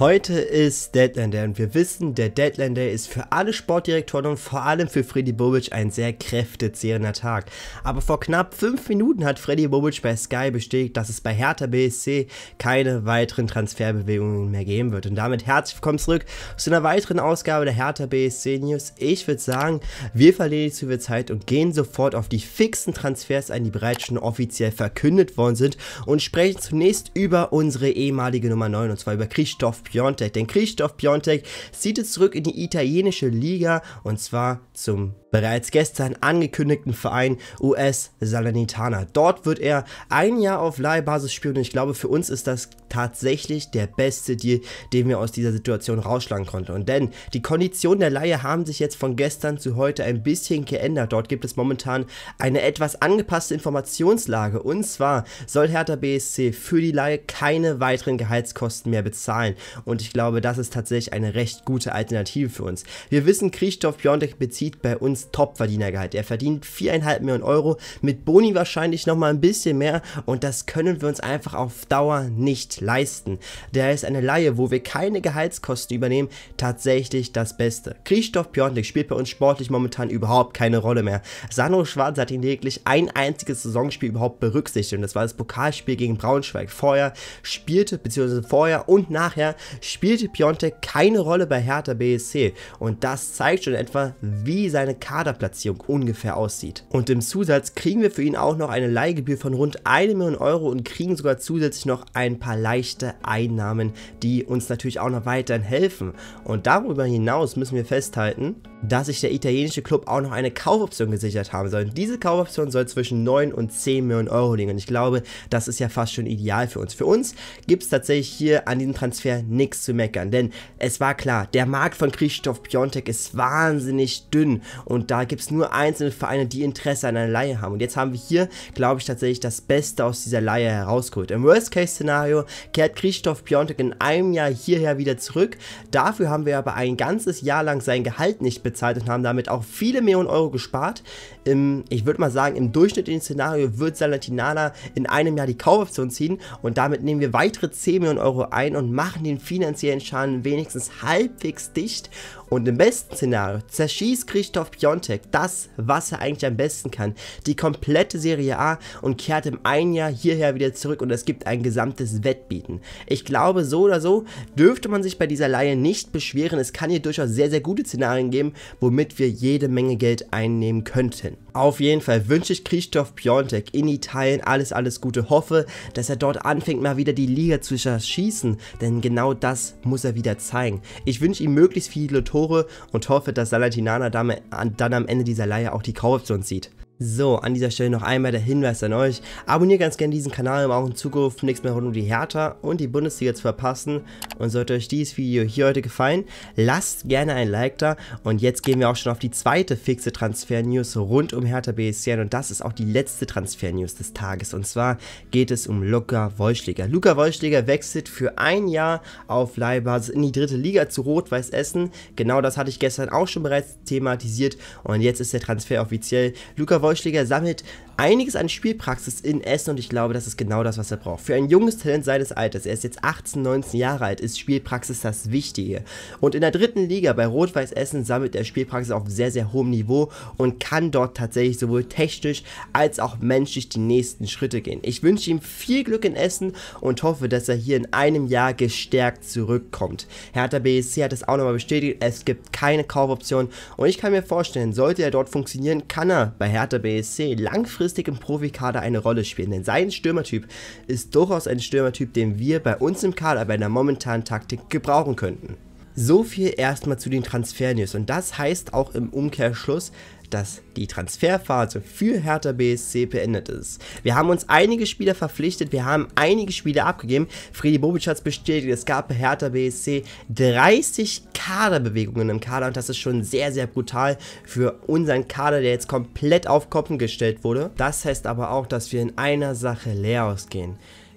Heute ist Deadline Day und wir wissen, der Deadline Day ist für alle Sportdirektoren und vor allem für Freddy Bobic ein sehr kräftezehrender Tag. Aber vor knapp fünf Minuten hat Freddy Bobic bei Sky bestätigt, dass es bei Hertha BSC keine weiteren Transferbewegungen mehr geben wird. Und damit herzlich willkommen zurück zu einer weiteren Ausgabe der Hertha BSC News. Ich würde sagen, wir verlieren zu viel Zeit und gehen sofort auf die fixen Transfers ein, die bereits schon offiziell verkündet worden sind und sprechen zunächst über unsere ehemalige Nummer 9 und zwar über Christoph Piontek. Denn Christoph Piontek zieht es zurück in die italienische Liga und zwar zum bereits gestern angekündigten Verein US Salernitana. Dort wird er ein Jahr auf Leihbasis spielen und ich glaube, für uns ist das tatsächlich der beste Deal, den wir aus dieser Situation rausschlagen konnten. Und denn die Konditionen der Laie haben sich jetzt von gestern zu heute ein bisschen geändert. Dort gibt es momentan eine etwas angepasste Informationslage. Und zwar soll Hertha BSC für die Laie keine weiteren Gehaltskosten mehr bezahlen. Und ich glaube, das ist tatsächlich eine recht gute Alternative für uns. Wir wissen, Christoph Piontek bezieht bei uns ins Top-Verdienergehalt. Er verdient 4,5 Millionen Euro, mit Boni wahrscheinlich nochmal ein bisschen mehr und das können wir uns einfach auf Dauer nicht leisten. Der ist eine Laie, wo wir keine Gehaltskosten übernehmen, tatsächlich das Beste. Christoph Piontek spielt bei uns sportlich momentan überhaupt keine Rolle mehr. Sandro Schwarz hat ihn lediglich ein einziges Saisonspiel überhaupt berücksichtigt und das war das Pokalspiel gegen Braunschweig. Vorher spielte, beziehungsweise vorher und nachher spielte Piontek keine Rolle bei Hertha BSC und das zeigt schon etwa, wie seine Karte Kaderplatzierung ungefähr aussieht. Und im Zusatz kriegen wir für ihn auch noch eine Leihgebühr von rund 1 Million Euro und kriegen sogar zusätzlich noch ein paar leichte Einnahmen, die uns natürlich auch noch weiterhin helfen. Und darüber hinaus müssen wir festhalten, dass sich der italienische Club auch noch eine Kaufoption gesichert haben soll. Und diese Kaufoption soll zwischen 9 und 10 Millionen Euro liegen. Und ich glaube, das ist ja fast schon ideal für uns. Für uns gibt es tatsächlich hier an diesem Transfer nichts zu meckern. Denn es war klar, der Markt von Christoph Piontek ist wahnsinnig dünn. Und und da gibt es nur einzelne Vereine, die Interesse an einer Laie haben. Und jetzt haben wir hier, glaube ich, tatsächlich das Beste aus dieser Laie herausgeholt. Im Worst-Case-Szenario kehrt Christoph Piontek in einem Jahr hierher wieder zurück. Dafür haben wir aber ein ganzes Jahr lang sein Gehalt nicht bezahlt und haben damit auch viele Millionen Euro gespart. Im, ich würde mal sagen, im durchschnittlichen Szenario wird Salatinana in einem Jahr die Kaufoption ziehen und damit nehmen wir weitere 10 Millionen Euro ein und machen den finanziellen Schaden wenigstens halbwegs dicht. Und im besten Szenario zerschießt Christoph Piontek Piontek das, was er eigentlich am besten kann, die komplette Serie A und kehrt im einen Jahr hierher wieder zurück und es gibt ein gesamtes Wettbieten. Ich glaube, so oder so dürfte man sich bei dieser Laie nicht beschweren. Es kann hier durchaus sehr, sehr gute Szenarien geben, womit wir jede Menge Geld einnehmen könnten. Auf jeden Fall wünsche ich Christoph Piontek in Italien alles, alles Gute. Hoffe, dass er dort anfängt, mal wieder die Liga zu schießen, denn genau das muss er wieder zeigen. Ich wünsche ihm möglichst viele Tore und hoffe, dass Salatinana dann am Ende dieser Leihe auch die Kaufoption sieht. So, an dieser Stelle noch einmal der Hinweis an euch. Abonniert ganz gerne diesen Kanal, um auch in Zukunft nichts mehr rund um die Hertha und die Bundesliga zu verpassen. Und sollte euch dieses Video hier heute gefallen, lasst gerne ein Like da. Und jetzt gehen wir auch schon auf die zweite fixe Transfer-News rund um Hertha BSC. Und das ist auch die letzte Transfer-News des Tages. Und zwar geht es um Luca Wollschläger. Luca Wollschläger wechselt für ein Jahr auf Leihbasis in die dritte Liga zu Rot-Weiß Essen. Genau das hatte ich gestern auch schon bereits thematisiert. Und jetzt ist der Transfer offiziell. Luca Geräuschläger sammelt einiges an Spielpraxis in Essen und ich glaube, das ist genau das, was er braucht. Für ein junges Talent seines Alters, er ist jetzt 18, 19 Jahre alt, ist Spielpraxis das Wichtige. Und in der dritten Liga bei Rot-Weiß Essen sammelt er Spielpraxis auf sehr, sehr hohem Niveau und kann dort tatsächlich sowohl technisch als auch menschlich die nächsten Schritte gehen. Ich wünsche ihm viel Glück in Essen und hoffe, dass er hier in einem Jahr gestärkt zurückkommt. Hertha BSC hat es auch nochmal bestätigt, es gibt keine Kaufoption und ich kann mir vorstellen, sollte er dort funktionieren, kann er bei Hertha BSC langfristig langfristig im Profikader eine Rolle spielen, denn sein Stürmertyp ist durchaus ein Stürmertyp, den wir bei uns im Kader bei der momentanen Taktik gebrauchen könnten. So viel erstmal zu den Transfernews und das heißt auch im Umkehrschluss, dass die Transferphase für Hertha BSC beendet ist. Wir haben uns einige Spieler verpflichtet, wir haben einige Spieler abgegeben. Freddy Bobic hat es bestätigt, es gab bei Hertha BSC 30 Kaderbewegungen im Kader und das ist schon sehr, sehr brutal für unseren Kader, der jetzt komplett auf Koppen gestellt wurde. Das heißt aber auch, dass wir in einer Sache leer ausgehen.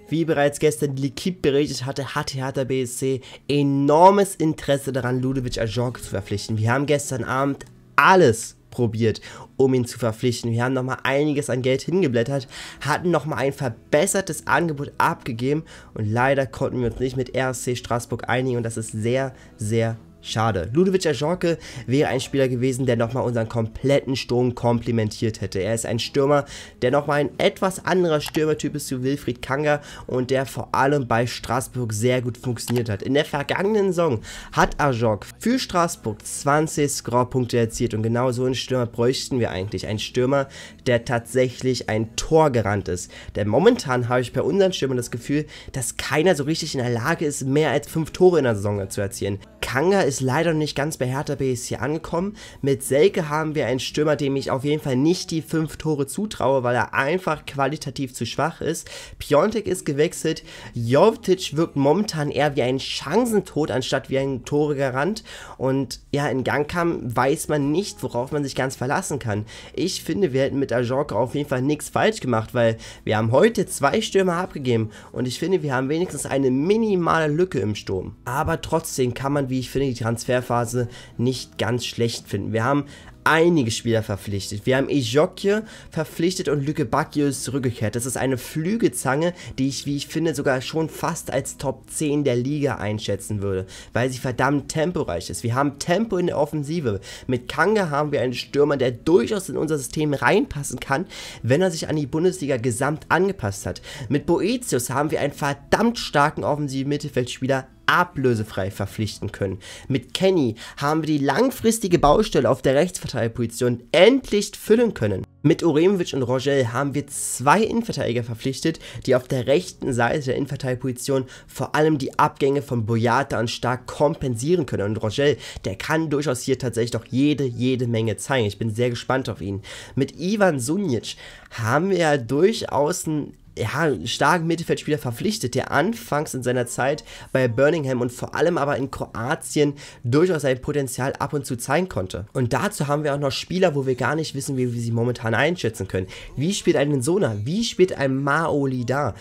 Wie bereits gestern die L'Equipe berichtet hatte, hat Hertha BSC enormes Interesse daran, Ludovic Ajork zu verpflichten. Wir haben gestern Abend alles probiert, um ihn zu verpflichten. Wir haben nochmal einiges an Geld hingeblättert, hatten nochmal ein verbessertes Angebot abgegeben und leider konnten wir uns nicht mit RSC Straßburg einigen und das ist sehr, sehr Schade. Ludovic Ajorke wäre ein Spieler gewesen, der nochmal unseren kompletten Sturm komplimentiert hätte. Er ist ein Stürmer, der nochmal ein etwas anderer Stürmertyp ist zu Wilfried Kanga und der vor allem bei Straßburg sehr gut funktioniert hat. In der vergangenen Saison hat Ajork für Straßburg 20 Scorerpunkte erzielt und genau so einen Stürmer bräuchten wir eigentlich. Ein Stürmer, der tatsächlich ein Tor gerannt ist. Denn momentan habe ich bei unseren Stürmern das Gefühl, dass keiner so richtig in der Lage ist, mehr als fünf Tore in der Saison zu erzielen. Kanga ist leider nicht ganz bei Hertha BSC angekommen. Mit Selke haben wir einen Stürmer, dem ich auf jeden Fall nicht die fünf Tore zutraue, weil er einfach qualitativ zu schwach ist. Piontek ist gewechselt. Jovic wirkt momentan eher wie ein Chancentod anstatt wie ein Toregarant. Und ja, in Gangkam weiß man nicht, worauf man sich ganz verlassen kann. Ich finde, wir hätten mit Ajorka auf jeden Fall nichts falsch gemacht, weil wir haben heute zwei Stürmer abgegeben und ich finde, wir haben wenigstens eine minimale Lücke im Sturm. Aber trotzdem kann man wie wie ich finde, die Transferphase nicht ganz schlecht finden. Wir haben einige Spieler verpflichtet. Wir haben Ejokje verpflichtet und Lüke Bakio ist zurückgekehrt. Das ist eine Flügezange, die ich, wie ich finde, sogar schon fast als Top 10 der Liga einschätzen würde, weil sie verdammt temporeich ist. Wir haben Tempo in der Offensive. Mit Kanga haben wir einen Stürmer, der durchaus in unser System reinpassen kann, wenn er sich an die Bundesliga gesamt angepasst hat. Mit Boetius haben wir einen verdammt starken offensiven Mittelfeldspieler, ablösefrei verpflichten können. Mit Kenny haben wir die langfristige Baustelle auf der Rechtsverteidigerposition endlich füllen können. Mit Uremovic und Rogel haben wir zwei Innenverteidiger verpflichtet, die auf der rechten Seite der Innenverteidigerposition vor allem die Abgänge von Boyata und Stark kompensieren können. Und Rogel, der kann durchaus hier tatsächlich doch jede, jede Menge zeigen. Ich bin sehr gespannt auf ihn. Mit Ivan Sunic haben wir ja durchaus einen ja, starken Mittelfeldspieler verpflichtet, der anfangs in seiner Zeit bei Birmingham und vor allem aber in Kroatien durchaus sein Potenzial ab und zu zeigen konnte. Und dazu haben wir auch noch Spieler, wo wir gar nicht wissen, wie wir sie momentan einschätzen können. Wie spielt ein Sona? Wie spielt ein Maoli da?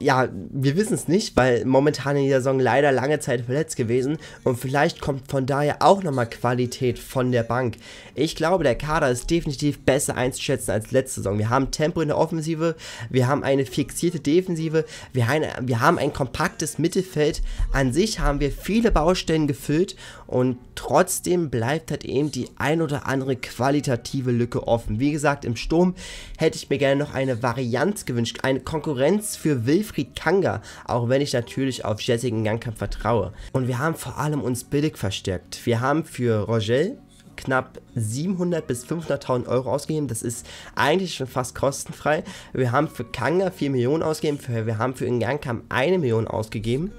ja, wir wissen es nicht, weil momentan in dieser Saison leider lange Zeit verletzt gewesen und vielleicht kommt von daher auch nochmal Qualität von der Bank. Ich glaube, der Kader ist definitiv besser einzuschätzen als letzte Saison. Wir haben Tempo in der Offensive, wir haben eine fixierte Defensive, wir, ein, wir haben ein kompaktes Mittelfeld. An sich haben wir viele Baustellen gefüllt und trotzdem bleibt halt eben die ein oder andere qualitative Lücke offen. Wie gesagt, im Sturm hätte ich mir gerne noch eine Varianz gewünscht, eine Konkurrenz für Wilf Wilfried Kanga, auch wenn ich natürlich auf Jessica Gangkamp vertraue. Und wir haben vor allem uns billig verstärkt. Wir haben für Rogel knapp 700 bis 500.000 Euro ausgegeben. Das ist eigentlich schon fast kostenfrei. Wir haben für Kanga 4 Millionen ausgegeben, wir haben für Ngankamp 1 Million ausgegeben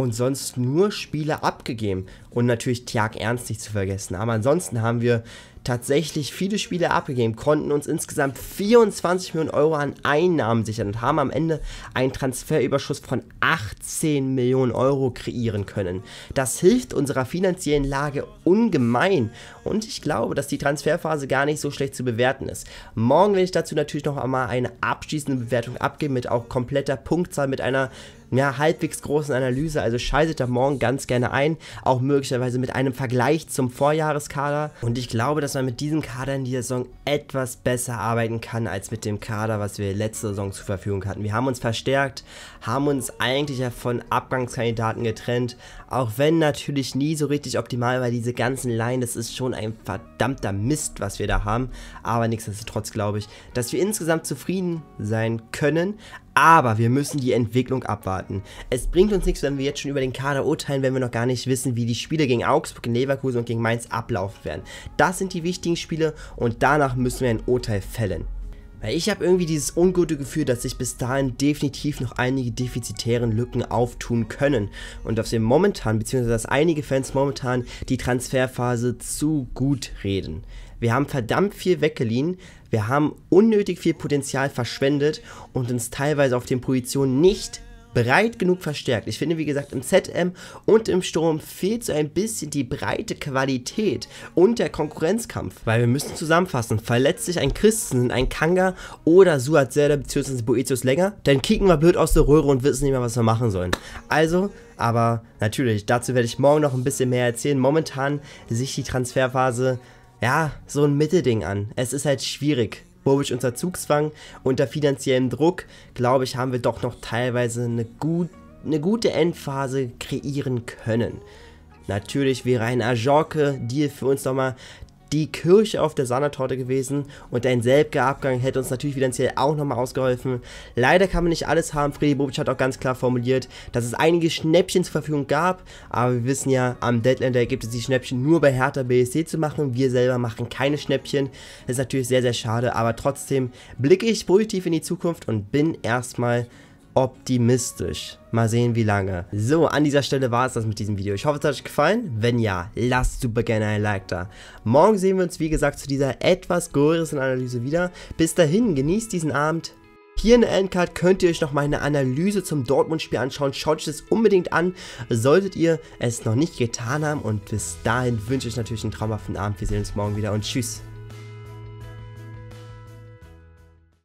und sonst nur Spiele abgegeben. Und natürlich Tjark Ernst nicht zu vergessen. Aber ansonsten haben wir tatsächlich viele Spiele abgegeben, konnten uns insgesamt 24 Millionen Euro an Einnahmen sichern und haben am Ende einen Transferüberschuss von 18 Millionen Euro kreieren können. Das hilft unserer finanziellen Lage ungemein und ich glaube, dass die Transferphase gar nicht so schlecht zu bewerten ist. Morgen werde ich dazu natürlich noch einmal eine abschließende Bewertung abgeben mit auch kompletter Punktzahl, mit einer ja, halbwegs großen Analyse. Also schaltet da morgen ganz gerne ein, auch möglicherweise mit einem Vergleich zum Vorjahreskader. Und ich glaube, dass man mit diesem Kader in dieser Saison etwas besser arbeiten kann als mit dem Kader, was wir letzte Saison zur Verfügung hatten. Wir haben uns verstärkt, haben uns eigentlich ja von Abgangskandidaten getrennt, auch wenn natürlich nie so richtig optimal weil diese ganzen Line, das ist schon ein verdammter Mist, was wir da haben. Aber nichtsdestotrotz glaube ich, dass wir insgesamt zufrieden sein können, aber wir müssen die Entwicklung abwarten. Es bringt uns nichts, wenn wir jetzt schon über den Kader urteilen, wenn wir noch gar nicht wissen, wie die Spiele gegen Augsburg, gegen Leverkusen und gegen Mainz ablaufen werden. Das sind die wichtigen Spiele und danach müssen wir ein Urteil fällen. Weil ich habe irgendwie dieses ungute Gefühl, dass sich bis dahin definitiv noch einige defizitären Lücken auftun können und dass wir momentan, beziehungsweise dass einige Fans momentan die Transferphase zu gut reden. Wir haben verdammt viel weggeliehen, wir haben unnötig viel Potenzial verschwendet und uns teilweise auf den Positionen nicht breit genug verstärkt. Ich finde, wie gesagt, im ZM und im Sturm fehlt so ein bisschen die breite Qualität und der Konkurrenzkampf. Weil wir müssen zusammenfassen, verletzt sich ein Christensen, ein Kanga oder Suat Zelda bzw. Boetius länger, dann kicken wir blöd aus der Röhre und wissen nicht mehr, was wir machen sollen. Also, aber natürlich, dazu werde ich morgen noch ein bisschen mehr erzählen. Momentan sich die Transferphase ja, so ein Mittelding an. Es ist halt schwierig. Bobic unter Zugzwang, unter finanziellem Druck, glaube ich, haben wir doch noch teilweise eine, gut, eine gute Endphase kreieren können. Natürlich wäre ein Ajorke-Deal für uns nochmal die Kirche auf der Sahnetorte gewesen und ein selbiger Abgang hätte uns natürlich finanziell auch nochmal ausgeholfen. Leider kann man nicht alles haben, Freddy Bobic hat auch ganz klar formuliert, dass es einige Schnäppchen zur Verfügung gab, aber wir wissen ja, am Deadlander gibt es die Schnäppchen nur bei Hertha BSC zu machen, wir selber machen keine Schnäppchen, das ist natürlich sehr, sehr schade, aber trotzdem blicke ich positiv in die Zukunft und bin erstmal optimistisch. Mal sehen, wie lange. So, an dieser Stelle war es das mit diesem Video. Ich hoffe, es hat euch gefallen. Wenn ja, lasst super gerne ein Like da. Morgen sehen wir uns, wie gesagt, zu dieser etwas größeren Analyse wieder. Bis dahin, genießt diesen Abend. Hier in der Endcard könnt ihr euch noch meine Analyse zum Dortmund-Spiel anschauen. Schaut euch das unbedingt an, solltet ihr es noch nicht getan haben. Und bis dahin wünsche ich euch natürlich einen traumhaften Abend. Wir sehen uns morgen wieder und tschüss.